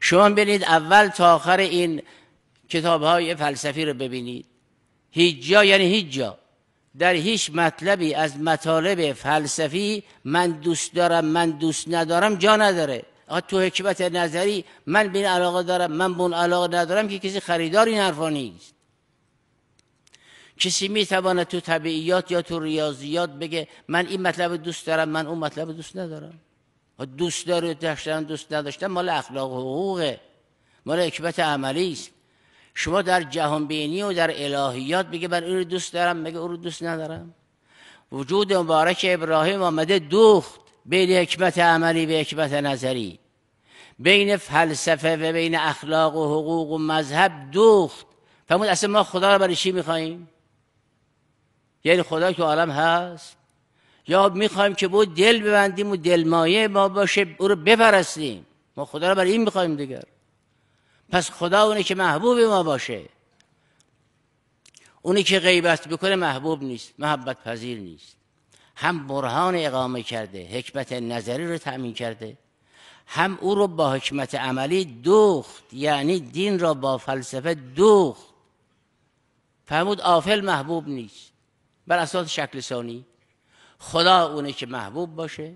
شما برید اول تا آخر این کتاب های فلسفی رو ببینید هیچ جا یعنی هیچ جا در هیچ مطلبی از مطالب فلسفی من دوست دارم من دوست ندارم جا نداره تو حکمت نظری من به علاقه دارم من به علاقه ندارم که کسی خریدار این حرفا نیست کسی میتواند تو طبیعیات یا تو ریاضیات بگه من این مطلب دوست دارم من اون مطلب دوست ندارم خب دوست داره داشتن دوست نداشتن مال اخلاق و حقوقه مال حکمت عملی است شما در جهان بینی و در الهیات میگه من اون رو دوست دارم مگه او رو دوست ندارم وجود مبارک ابراهیم آمده دوخت بین حکمت عملی و حکمت نظری بین فلسفه و بین اخلاق و حقوق و مذهب دوخت فرمود اصلا ما خدا رو برای چی میخواییم یعنی خدا که عالم هست یا میخوایم که بود دل ببندیم و دلمایه ما باشه او رو بپرستیم ما خدا رو برای این میخوایم دیگر پس خدا اونه که محبوب ما باشه اونی که غیبت بکنه محبوب نیست محبت پذیر نیست هم برهان اقامه کرده حکمت نظری رو تأمین کرده هم او رو با حکمت عملی دوخت یعنی دین را با فلسفه دوخت فهمود آفل محبوب نیست بر اساس شکل ثانی خدا اونه که محبوب باشه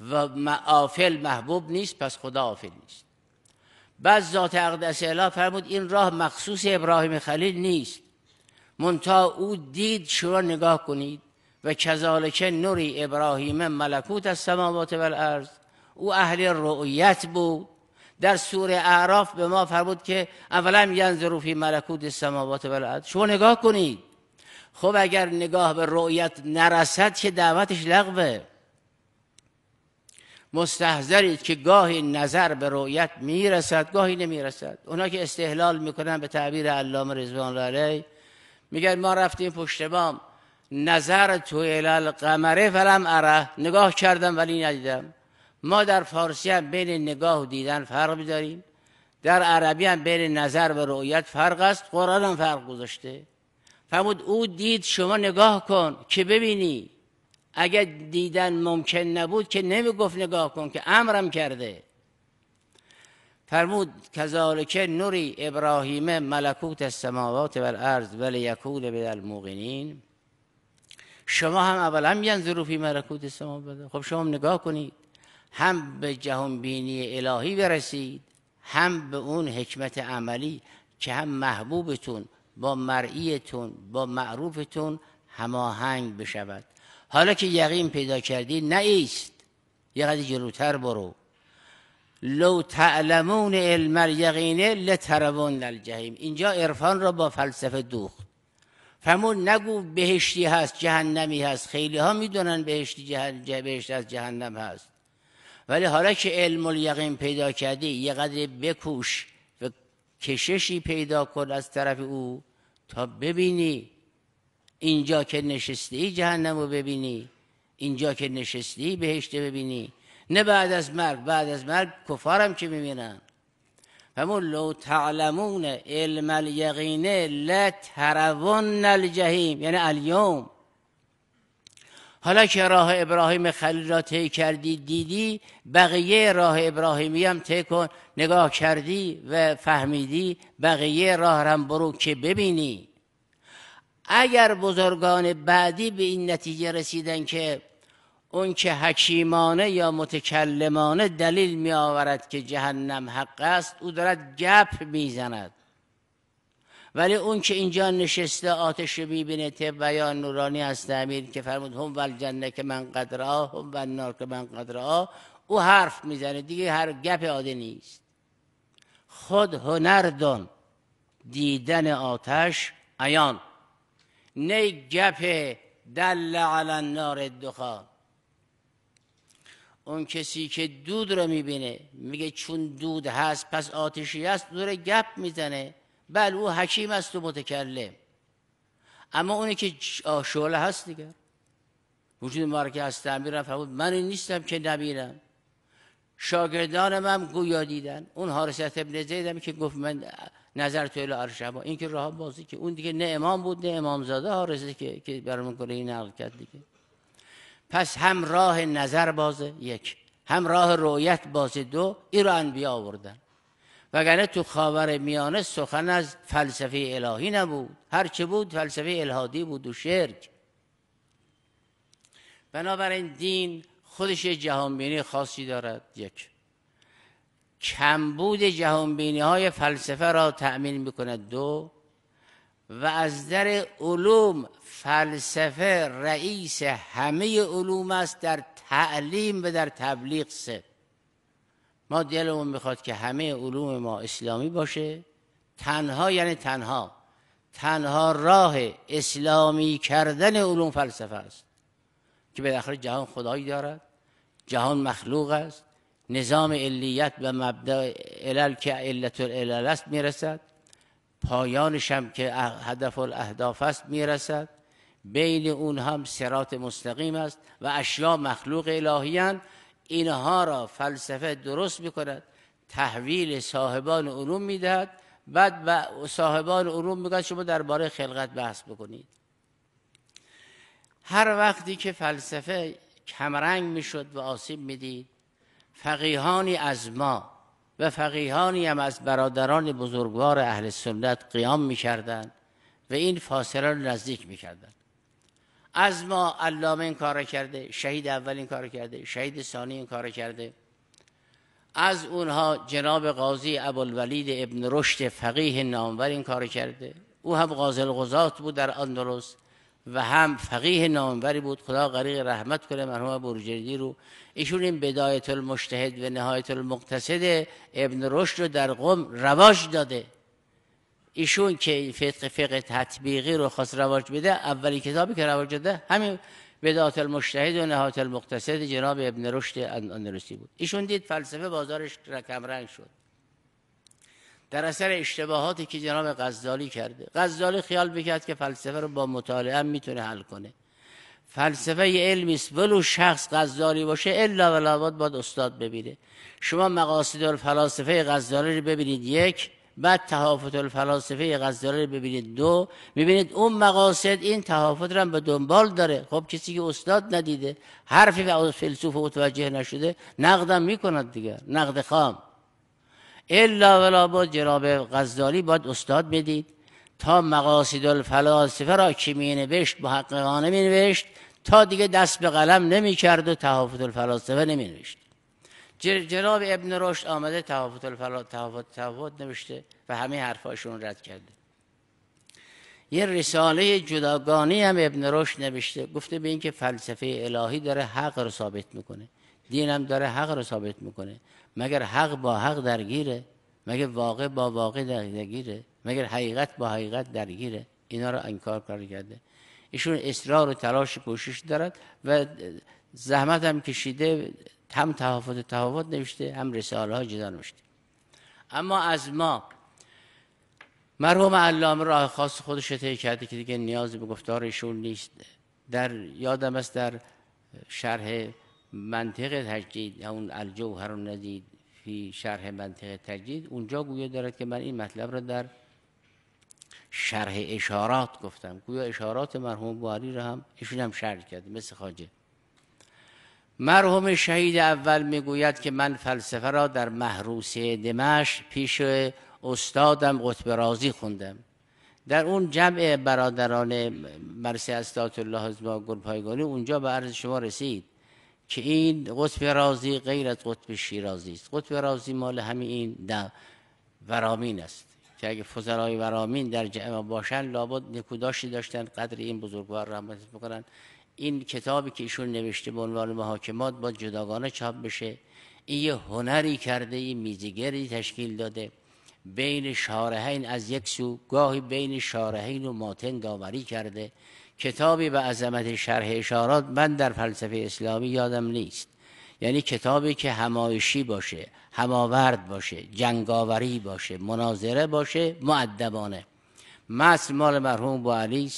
و آفل محبوب نیست پس خدا آفل نیست بعد ذات اقدس اله فرمود این راه مخصوص ابراهیم خلیل نیست منتا او دید شما نگاه کنید و کذالکه نوری ابراهیم ملکوت از سماوات و الارض او اهل رؤیت بود در سوره اعراف به ما فرمود که اولا ینظرو فی ملکوت السماوات و الارض شما نگاه کنید خب اگر نگاه به رؤیت نرسد که دعوتش لغوه مستحضرید که گاهی نظر به رؤیت میرسد گاهی نمیرسد اونا که استحلال میکنن به تعبیر علام رضوان علیه میگن ما رفتیم پشت بام نظر تو قمره فلم اره نگاه کردم ولی ندیدم ما در فارسی هم بین نگاه و دیدن فرق میداریم در عربی هم بین نظر و رؤیت فرق است قرآن هم فرق گذاشته فرمود او دید شما نگاه کن که ببینی اگر دیدن ممکن نبود که گفت نگاه کن که امرم کرده فرمود کذالک نوری ابراهیم ملکوت السماوات و الارض ولی به الموقنین شما هم اول ینظرو ظروفی ملکوت السماوات خب شما نگاه کنید هم به جهان بینی الهی برسید هم به اون حکمت عملی که هم محبوبتون با مرئیتون با معروفتون هماهنگ بشود حالا که یقین پیدا کردی نه ایست یه قدر جلوتر برو لو تعلمون علم یقینه لترون جهیم اینجا عرفان را با فلسفه دوخت فهمون نگو بهشتی هست جهنمی هست خیلی ها میدونن بهشتی جهن... بهشت از جهنم هست ولی حالا که علم الیقین پیدا کردی یه قدر بکوش و کششی پیدا کن از طرف او تا ببینی اینجا که نشستی جهنم رو ببینی اینجا که نشستی بهشت ببینی نه بعد از مرگ بعد از مرگ کفارم که میبینن فمون لو تعلمون علم الیقینه لترون الجهیم یعنی الیوم حالا که راه ابراهیم خلیل را طی کردی دیدی بقیه راه ابراهیمی هم طی کن نگاه کردی و فهمیدی بقیه راه هم برو که ببینی اگر بزرگان بعدی به این نتیجه رسیدن که اون که حکیمانه یا متکلمانه دلیل می آورد که جهنم حق است او دارد گپ میزند ولی اون که اینجا نشسته آتش میبینه و یا نورانی هست امیر که فرمود هم ول جنه که من قدر هم ول نار که من آه او حرف میزنه دیگه هر گپ عاده نیست خود هنر دان دیدن آتش ایان نه گپ دل علی نار دخان اون کسی که دود رو میبینه میگه چون دود هست پس آتشی هست دور گپ میزنه بل او حکیم است و متکلم اما اونی که شعله هست دیگر وجود مارکه از تعمیر بود من این نیستم که نبینم شاگردانم هم گویا دیدن اون حارست ابن زیدم که گفت من نظر توی هم. این که راه بازی که اون دیگه نه امام بود نه امام زاده که, که برامون کنه این نقل کرد دیگه پس هم راه نظر بازه یک هم راه رویت بازه دو ایران بیا آوردن وگرنه تو خاور میانه سخن از فلسفه الهی نبود هرچه بود فلسفه الهادی بود و شرک بنابراین دین خودش جهانبینی خاصی دارد یک کمبود جهانبینی های فلسفه را تأمین میکند دو و از در علوم فلسفه رئیس همه علوم است در تعلیم و در تبلیغ سه ما دلمون میخواد که همه علوم ما اسلامی باشه تنها یعنی تنها تنها راه اسلامی کردن علوم فلسفه است که به داخل جهان خدایی دارد جهان مخلوق است نظام علیت و مبدا علل که علت العلل است میرسد پایانش هم که هدف الاهداف است میرسد بین اون هم سرات مستقیم است و اشیا مخلوق الهیان اینها را فلسفه درست میکند تحویل صاحبان علوم میدهد بعد به صاحبان علوم میگن شما درباره خلقت بحث بکنید هر وقتی که فلسفه کمرنگ میشد و آسیب میدید فقیهانی از ما و فقیهانی هم از برادران بزرگوار اهل سنت قیام میکردند و این فاصله را نزدیک میکردند از ما علامه این کار کرده شهید اول این کار کرده شهید ثانی این کار کرده از اونها جناب قاضی ابوالولید ابن رشد فقیه نامور این کار کرده او هم قاضی القضات بود در اندلس و هم فقیه ناموری بود خدا غریق رحمت کنه مرحوم بروجردی رو ایشون این بدایت المشتهد و نهایت المقتصد ابن رشد رو در قم رواج داده ایشون که فقه فقه تطبیقی رو خواست رواج بده اولین کتابی که رواج داده همین بدعات المشتهد و نهات المقتصد جناب ابن رشد اندلسی بود ایشون دید فلسفه بازارش رنگ شد در اثر اشتباهاتی که جناب غزالی کرده غزالی خیال بکرد که فلسفه رو با مطالعه میتونه حل کنه فلسفه علمی است ولو شخص غزالی باشه الا ولو باد استاد ببینه شما مقاصد الفلاسفه غزالی رو ببینید یک بعد تهافت الفلاسفه غزالی رو ببینید دو میبینید اون مقاصد این تهافت رو هم به دنبال داره خب کسی که استاد ندیده حرفی و فیلسوف متوجه نشده نقدم میکند دیگه نقد خام الا ولا با جناب غزالی باید استاد بدید تا مقاصد الفلاسفه را که مینوشت نوشت محققانه مینوشت تا دیگه دست به قلم نمیکرد و تهافت الفلاسفه نمی نوشت جناب ابن رشد آمده تفاوت الفلات تفاوت تفاوت نوشته و همه حرفاشون رد کرده یه رساله جداگانی هم ابن رشد نوشته گفته به اینکه فلسفه الهی داره حق رو ثابت میکنه دین هم داره حق رو ثابت میکنه مگر حق با حق درگیره مگر واقع با واقع درگیره مگر حقیقت با حقیقت درگیره اینا رو انکار کرده ایشون اصرار و تلاش کوشش دارد و زحمت هم کشیده هم تحافظ تحافظ نوشته هم رساله ها جدا نوشته اما از ما مرحوم علامه راه خاص خودش طی کرده که دیگه نیازی به گفتار ایشون نیست در یادم است در شرح منطق تجدید اون الجوهر ندید فی شرح منطق تجدید اونجا گویا دارد که من این مطلب را در شرح اشارات گفتم گویا اشارات مرحوم بواری را هم ایشون هم شرح کرده مثل خاجه مرحوم شهید اول میگوید که من فلسفه را در محروسه دمشق پیش استادم قطب رازی خوندم در اون جمع برادران مرسی استاد الله ما گلپایگانی اونجا به عرض شما رسید که این قطب رازی غیر از قطب شیرازی است قطب رازی مال همین این ورامین است که اگه فضلای ورامین در جمع باشن لابد نکوداشی داشتن قدر این بزرگوار رحمت بکنن این کتابی که ایشون نوشته به عنوان محاکمات با جداگانه چاپ بشه این یه هنری کرده یه میزیگری تشکیل داده بین شارحین از یک سو گاهی بین شارحین و ماتن داوری کرده کتابی به عظمت شرح اشارات من در فلسفه اسلامی یادم نیست یعنی کتابی که همایشی باشه هماورد باشه جنگاوری باشه مناظره باشه معدبانه متن مال مرحوم با علی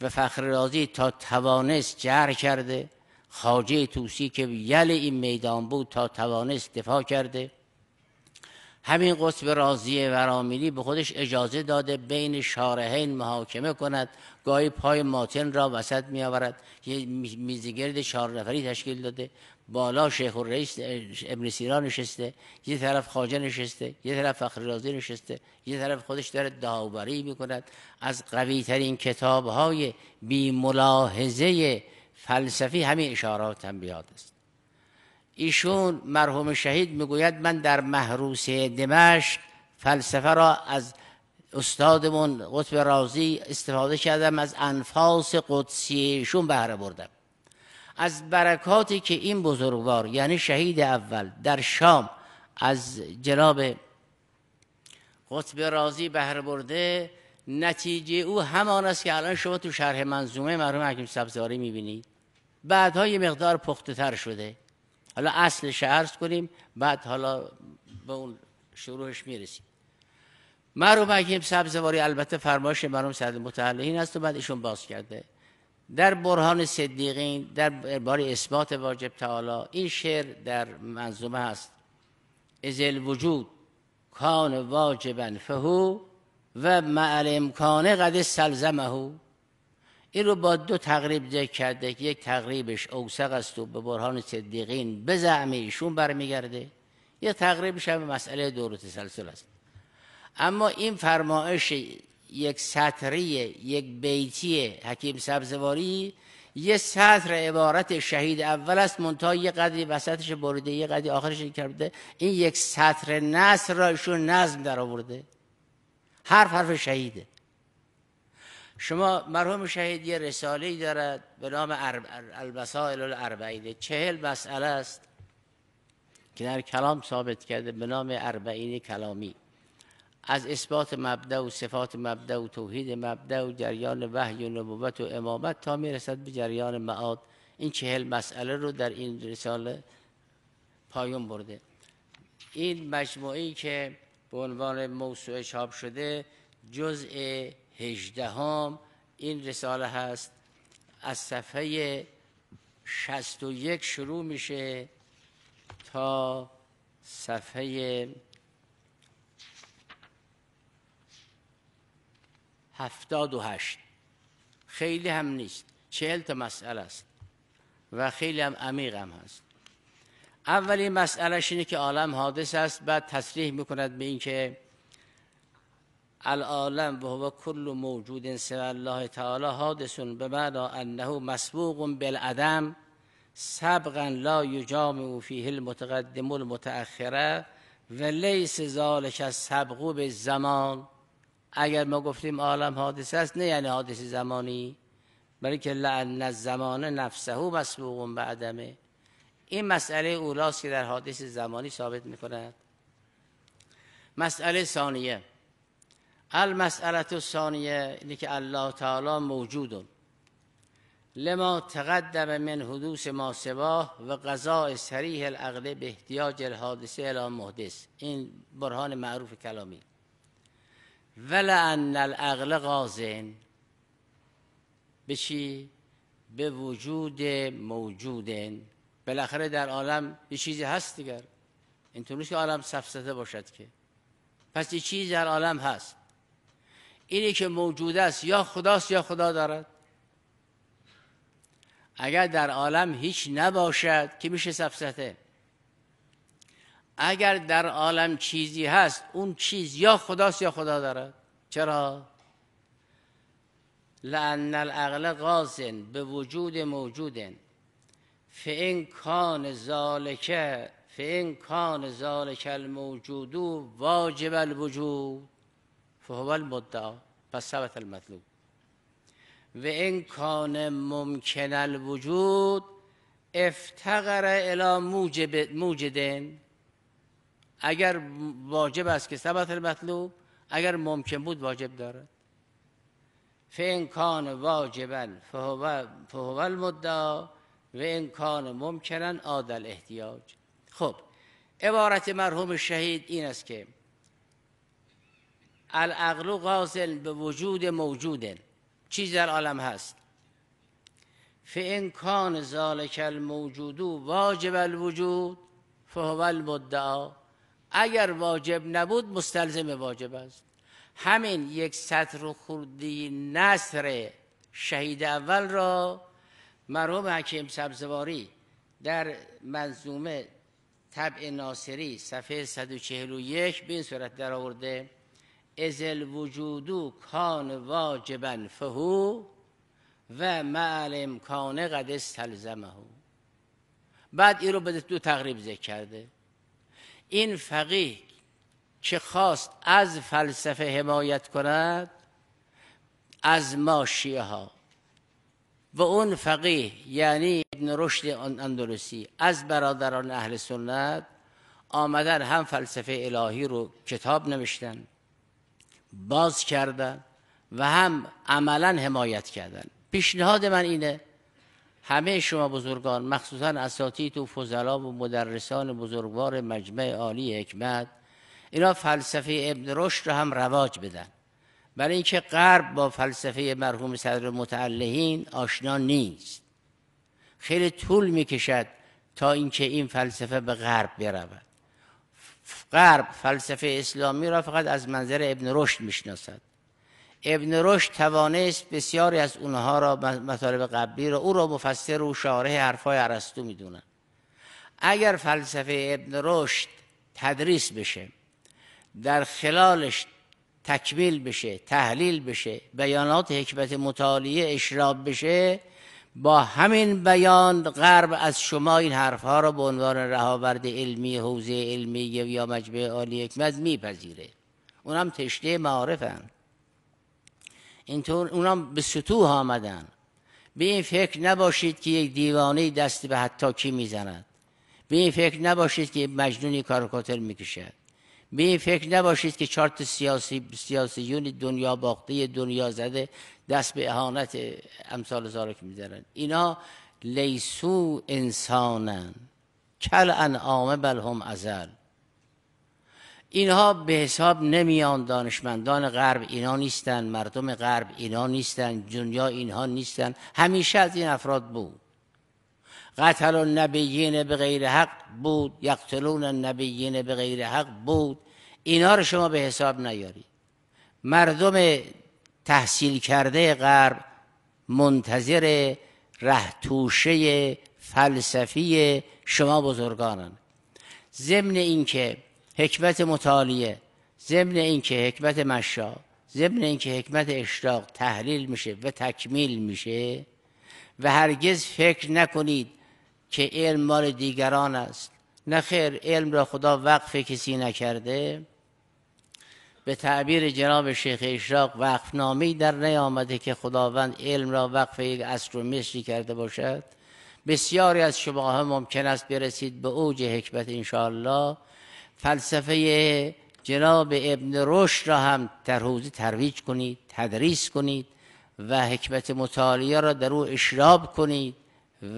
و فخر رازی تا توانست جر کرده خاجه توسی که یل این میدان بود تا توانست دفاع کرده همین قصب رازی ورامیلی به خودش اجازه داده بین شارحین محاکمه کند گاهی پای ماتن را وسط می آورد یه میزگرد چهار نفری تشکیل داده بالا شیخ رئیس ابن سیرا نشسته یه طرف خواجه نشسته یه طرف رازی نشسته یه طرف خودش داره داوری میکند از قوی ترین کتاب های بی ملاحظه فلسفی همین اشارات هم بیاد است ایشون مرحوم شهید میگوید من در محروسه دمشق فلسفه را از استادمون قطب رازی استفاده کردم از انفاس قدسیشون بهره بردم از برکاتی که این بزرگوار یعنی شهید اول در شام از جناب قطب رازی بهره برده نتیجه او همان است که الان شما تو شرح منظومه مرحوم حکیم سبزاری میبینید بعدها یه مقدار پخته تر شده حالا اصل عرض کنیم بعد حالا به اون شروعش میرسیم مرحوم حکیم سبزواری البته فرمایش مرحوم سعد متعلقین این است و بعد ایشون باز کرده در برهان صدیقین در بار اثبات واجب تعالی این شعر در منظومه هست از الوجود کان واجبا فهو و معلم کان قد سلزمه این رو با دو تقریب ذکر کرده که یک تقریبش اوسق است و به برهان صدیقین به زعم ایشون برمیگرده یک تقریبش هم مسئله دورت تسلسل است اما این فرمایش یک سطری یک بیتی حکیم سبزواری یه سطر عبارت شهید اول است منتها یه قدری وسطش بریده یه قدری آخرش کرده این یک سطر نصر را ایشون نظم در آورده حرف حرف شهیده شما مرحوم شهید یه رساله ای دارد به نام البسائل الاربعین چهل مسئله است که در کلام ثابت کرده به نام اربعین کلامی از اثبات مبدع و صفات مبدع و توحید مبدع و جریان وحی و نبوت و امامت تا میرسد به جریان معاد این چهل مسئله رو در این رساله پایان برده این مجموعی که به عنوان موسوعه چاپ شده جزء هجدهم این رساله هست از صفحه یک شروع میشه تا صفحه هفتاد و هشت خیلی هم نیست چهل تا مسئله است و خیلی هم عمیق هم هست اولی مسئله اینه که عالم حادث است بعد تصریح میکند به اینکه العالم و هو کل موجود سوی الله تعالی حادثون به معنا انه مسبوق بالعدم سبقا لا یجامع فیه المتقدم المتأخره و لیس از السبق به زمان اگر ما گفتیم عالم حادثه است نه یعنی حادثه زمانی برای که لعن زمان نفسه مسبوق به عدمه این مسئله اولاست که در حادث زمانی ثابت می کند مسئله ثانیه المسئله ثانیه اینه که الله تعالی موجود لما تقدم من حدوث ما سباه و قضاء سریح العقل به احتیاج الحادثه الی محدث این برهان معروف کلامی ولان العقل غازن به چی؟ به وجود موجودن بالاخره در عالم یه چیزی هست دیگر این که عالم سفسته باشد که پس یه چیزی در عالم هست اینی که موجود است یا خداست یا خدا دارد اگر در عالم هیچ نباشد که میشه سفسته اگر در عالم چیزی هست اون چیز یا خداست یا خدا داره چرا؟ لان العقل قاسن به وجود موجودن فین کان ذالکه فین کان ذالک الموجود واجب الوجود فهو المدعا پس ثبت المطلوب و این کان ممکن الوجود افتقر الی موجب موجدن اگر واجب است که ثبت المطلوب اگر ممکن بود واجب دارد فان کان واجبا فهو فهو المدعا و این کان ممکنن عادل احتیاج. خب عبارت مرحوم شهید این است که العقل غازل به وجود موجود چیز در عالم هست این کان ذالک الموجود واجب الوجود فهو المدعا اگر واجب نبود مستلزم واجب است همین یک سطر خوردی نصر شهید اول را مرحوم حکیم سبزواری در منظومه طبع ناصری صفحه 141 به این صورت در آورده از وجودو کان واجبا فهو و معلم کان قد استلزمه بعد این رو به دو تقریب ذکر کرده این فقیه که خواست از فلسفه حمایت کند از ما شیعه ها و اون فقیه یعنی ابن رشد اندلسی از برادران اهل سنت آمدن هم فلسفه الهی رو کتاب نوشتن باز کردن و هم عملا حمایت کردن پیشنهاد من اینه همه شما بزرگان مخصوصا اساتید و فضلا و مدرسان بزرگوار مجمع عالی حکمت اینا فلسفه ابن رشد رو هم رواج بدن برای اینکه غرب با فلسفه مرحوم صدر متعلهین آشنا نیست خیلی طول میکشد تا اینکه این فلسفه به غرب برود غرب فلسفه اسلامی را فقط از منظر ابن رشد میشناسد ابن رشد توانست بسیاری از اونها را مطالب قبلی را او را مفسر و شارح حرفای می میدونن اگر فلسفه ابن رشد تدریس بشه در خلالش تکمیل بشه تحلیل بشه بیانات حکمت متعالیه اشراب بشه با همین بیان غرب از شما این حرفها را به عنوان رهاورد علمی حوزه علمی یا مجمع عالی حکمت میپذیره اونم تشنه معارفند اینطور اونام به سطوح آمدن به این فکر نباشید که یک دیوانه دست به حتی کی میزند به این فکر نباشید که مجنونی کاروکاتر میکشد به این فکر نباشید که چارت سیاسی سیاسیون دنیا باخته دنیا زده دست به اهانت امثال زارک می‌زنند. اینا لیسو انسانن کل انعامه بل هم ازل اینها به حساب نمیان دانشمندان غرب اینا نیستن مردم غرب اینا نیستن دنیا اینها نیستن همیشه از این افراد بود قتل النبیین به غیر حق بود یقتلون النبیین به غیر حق بود اینا رو شما به حساب نیاری مردم تحصیل کرده غرب منتظر رهتوشه فلسفی شما بزرگانن ضمن اینکه حکمت مطالیه ضمن اینکه حکمت مشا ضمن اینکه حکمت اشراق تحلیل میشه و تکمیل میشه و هرگز فکر نکنید که علم مال دیگران است نه خیر علم را خدا وقف کسی نکرده به تعبیر جناب شیخ اشراق نامی در نیامده که خداوند علم را وقف یک اصر و مصری کرده باشد بسیاری از شما هم ممکن است برسید به اوج حکمت انشاءالله فلسفه جناب ابن رشد را هم در حوزه ترویج کنید تدریس کنید و حکمت مطالعه را در او اشراب کنید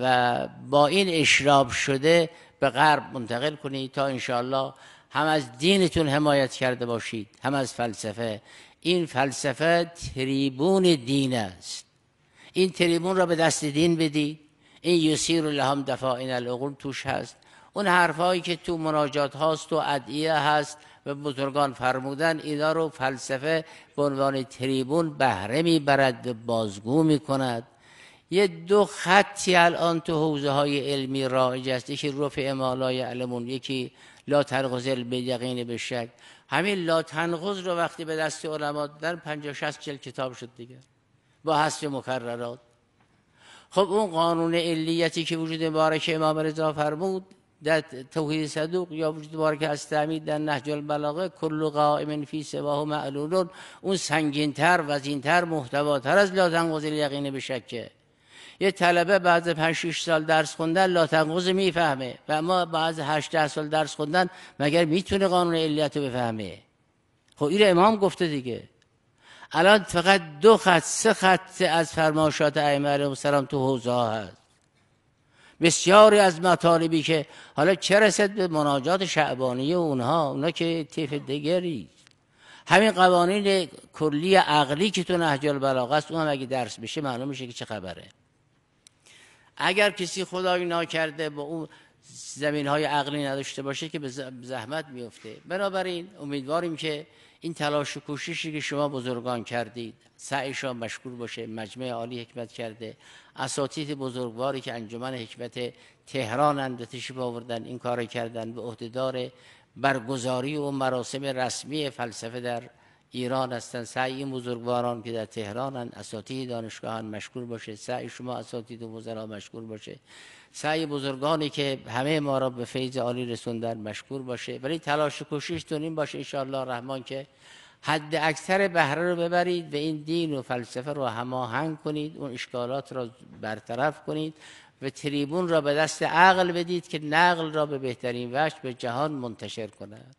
و با این اشراب شده به غرب منتقل کنید تا انشاءالله هم از دینتون حمایت کرده باشید هم از فلسفه این فلسفه تریبون دین است این تریبون را به دست دین بدید این یسیر لهم دفاعین العقول توش هست اون حرفهایی که تو مناجات هاست و ادعیه هست و بزرگان فرمودن اینا رو فلسفه به عنوان تریبون بهره میبرد و بازگو میکند یه دو خطی الان تو حوزه های علمی رایج است یکی رفع امالای علمون یکی لا تنقض یقین به شک همین لا تنقض رو وقتی به دست علما در 50 60 جلد کتاب شد دیگه با حذف مکررات خب اون قانون علیتی که وجود مبارک امام رضا فرمود در توحید صدوق یا وجود که از تعمید در نهج البلاغه کل قائم فی سواه معلولون اون سنگینتر وزینتر محتواتر از لا تنقض یقین به شکه یه طلبه بعد 5 6 سال درس خوندن لا میفهمه و ما بعد 8 سال درس خوندن مگر میتونه قانون علیت رو بفهمه خب این امام گفته دیگه الان فقط دو خط سه خط از فرماشات ائمه علیهم السلام تو حوزه هست بسیاری از مطالبی که حالا چه رسد به مناجات شعبانی اونها اونها که تیف دگری همین قوانین کلی عقلی که تو نهج البلاغه است اون هم اگه درس بشه معلوم میشه که چه خبره اگر کسی خدایی ناکرده با اون زمین های عقلی نداشته باشه که به زحمت میفته بنابراین امیدواریم که این تلاش و کوششی که شما بزرگان کردید سعیشان مشکور باشه مجمع عالی حکمت کرده اساتید بزرگواری که انجمن حکمت تهران اندتشی باوردن، آوردن این کار کردن به عهدهدار برگزاری و مراسم رسمی فلسفه در ایران هستن سعی بزرگواران که در تهرانن اساتید دانشگاهان مشکور باشه سعی شما اساتید و وزرا مشکور باشه سعی بزرگانی که همه ما را به فیض عالی رسوندن مشکور باشه ولی تلاش و کوشش این باشه انشاءالله رحمان که حد اکثر بهره رو ببرید و این دین و فلسفه رو هماهنگ کنید اون اشکالات را برطرف کنید و تریبون را به دست عقل بدید که نقل را به بهترین وجه به جهان منتشر کند